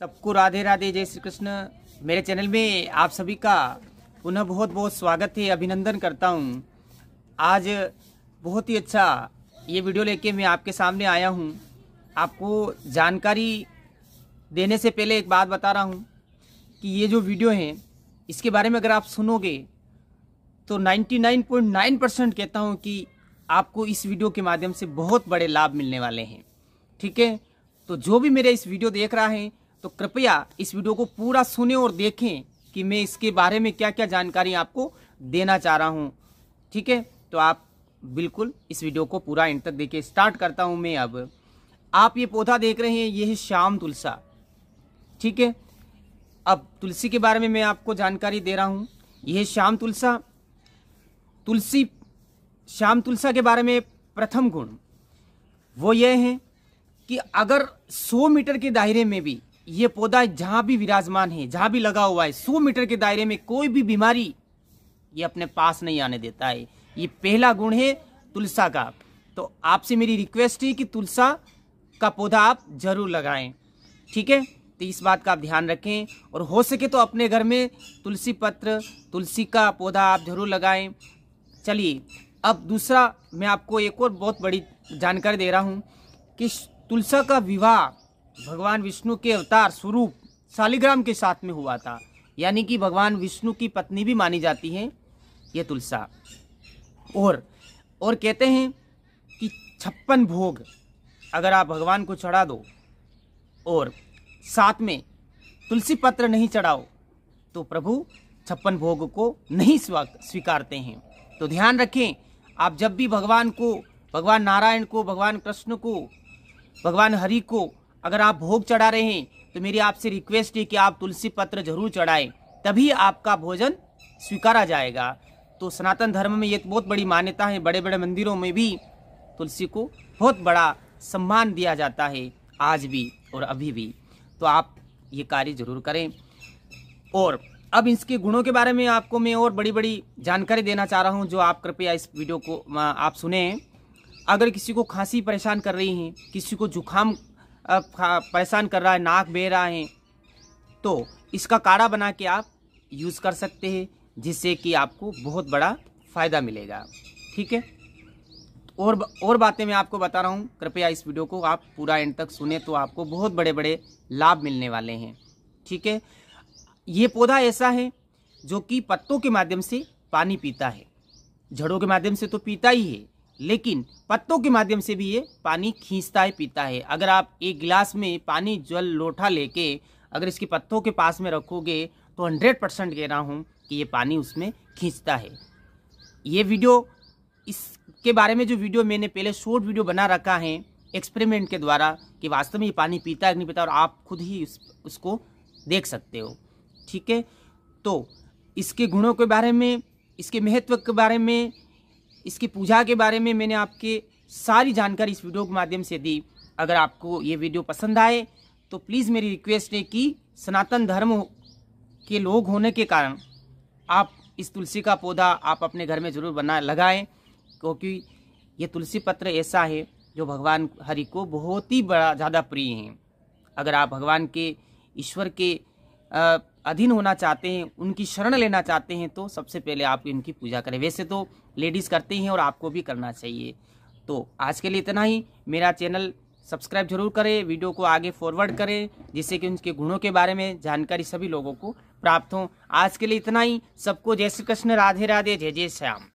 सबको राधे राधे जय श्री कृष्ण मेरे चैनल में आप सभी का पुनः बहुत बहुत स्वागत है अभिनंदन करता हूँ आज बहुत ही अच्छा ये वीडियो लेके मैं आपके सामने आया हूँ आपको जानकारी देने से पहले एक बात बता रहा हूँ कि ये जो वीडियो है इसके बारे में अगर आप सुनोगे तो 99.9 परसेंट कहता हूँ कि आपको इस वीडियो के माध्यम से बहुत बड़े लाभ मिलने वाले हैं ठीक है तो जो भी मेरे इस वीडियो देख रहा है तो कृपया इस वीडियो को पूरा सुने और देखें कि मैं इसके बारे में क्या क्या जानकारी आपको देना चाह रहा हूँ ठीक है तो आप बिल्कुल इस वीडियो को पूरा एंड तक देखिए स्टार्ट करता हूँ मैं अब आप ये पौधा देख रहे हैं ये है श्याम तुलसा ठीक है अब तुलसी के बारे में मैं आपको जानकारी दे रहा हूँ यह श्याम तुलसा तुलसी श्याम तुलसा के बारे में प्रथम गुण वो यह है कि अगर 100 मीटर के दायरे में भी ये पौधा जहाँ भी विराजमान है जहाँ भी लगा हुआ है सौ मीटर के दायरे में कोई भी बीमारी ये अपने पास नहीं आने देता है ये पहला गुण है तुलसा का तो आपसे मेरी रिक्वेस्ट है कि तुलसा का पौधा आप जरूर लगाएं ठीक है तो इस बात का आप ध्यान रखें और हो सके तो अपने घर में तुलसी पत्र तुलसी का पौधा आप जरूर लगाएं चलिए अब दूसरा मैं आपको एक और बहुत बड़ी जानकारी दे रहा हूँ कि तुलसा का विवाह भगवान विष्णु के अवतार स्वरूप शालिग्राम के साथ में हुआ था यानी कि भगवान विष्णु की पत्नी भी मानी जाती है ये तुलसा और और कहते हैं कि छप्पन भोग अगर आप भगवान को चढ़ा दो और साथ में तुलसी पत्र नहीं चढ़ाओ तो प्रभु छप्पन भोग को नहीं स्वीकारते हैं तो ध्यान रखें आप जब भी भगवान को भगवान नारायण को भगवान कृष्ण को भगवान हरि को अगर आप भोग चढ़ा रहे हैं तो मेरी आपसे रिक्वेस्ट है कि आप तुलसी पत्र जरूर चढ़ाएं तभी आपका भोजन स्वीकारा जाएगा तो सनातन धर्म में ये बहुत बड़ी मान्यता है बड़े बड़े मंदिरों में भी तुलसी को बहुत बड़ा सम्मान दिया जाता है आज भी और अभी भी तो आप ये कार्य जरूर करें और अब इसके गुणों के बारे में आपको मैं और बड़ी बड़ी जानकारी देना चाह रहा हूँ जो आप कृपया इस वीडियो को आप सुने अगर किसी को खांसी परेशान कर रही है किसी को जुखाम परेशान कर रहा है नाक बह रहा है तो इसका काढ़ा बना के आप यूज़ कर सकते हैं जिससे कि आपको बहुत बड़ा फ़ायदा मिलेगा ठीक है और और बातें मैं आपको बता रहा हूँ कृपया इस वीडियो को आप पूरा एंड तक सुने तो आपको बहुत बड़े बड़े लाभ मिलने वाले हैं ठीक है ये पौधा ऐसा है जो कि पत्तों के माध्यम से पानी पीता है जड़ों के माध्यम से तो पीता ही है लेकिन पत्तों के माध्यम से भी ये पानी खींचता है पीता है अगर आप एक गिलास में पानी जल लोटा लेके अगर इसके पत्तों के पास में रखोगे तो हंड्रेड परसेंट कह रहा हूँ कि ये पानी उसमें खींचता है ये वीडियो इसके बारे में जो वीडियो मैंने पहले शॉर्ट वीडियो बना रखा है एक्सपेरिमेंट के द्वारा कि वास्तव में ये पानी पीता है नहीं पीता और आप खुद ही उस, उसको देख सकते हो ठीक है तो इसके गुणों के बारे में इसके महत्व के बारे में इसकी पूजा के बारे में मैंने आपके सारी जानकारी इस वीडियो के माध्यम से दी अगर आपको ये वीडियो पसंद आए तो प्लीज़ मेरी रिक्वेस्ट है कि सनातन धर्म के लोग होने के कारण आप इस तुलसी का पौधा आप अपने घर में ज़रूर बना लगाएं क्योंकि ये तुलसी पत्र ऐसा है जो भगवान हरि को बहुत ही बड़ा ज़्यादा प्रिय है अगर आप भगवान के ईश्वर के आ, अधीन होना चाहते हैं उनकी शरण लेना चाहते हैं तो सबसे पहले आप इनकी पूजा करें वैसे तो लेडीज़ करते हैं और आपको भी करना चाहिए तो आज के लिए इतना ही मेरा चैनल सब्सक्राइब जरूर करें वीडियो को आगे फॉरवर्ड करें जिससे कि उनके गुणों के बारे में जानकारी सभी लोगों को प्राप्त हो आज के लिए इतना ही सबको जय श्री कृष्ण राधे राधे जय जय श्याम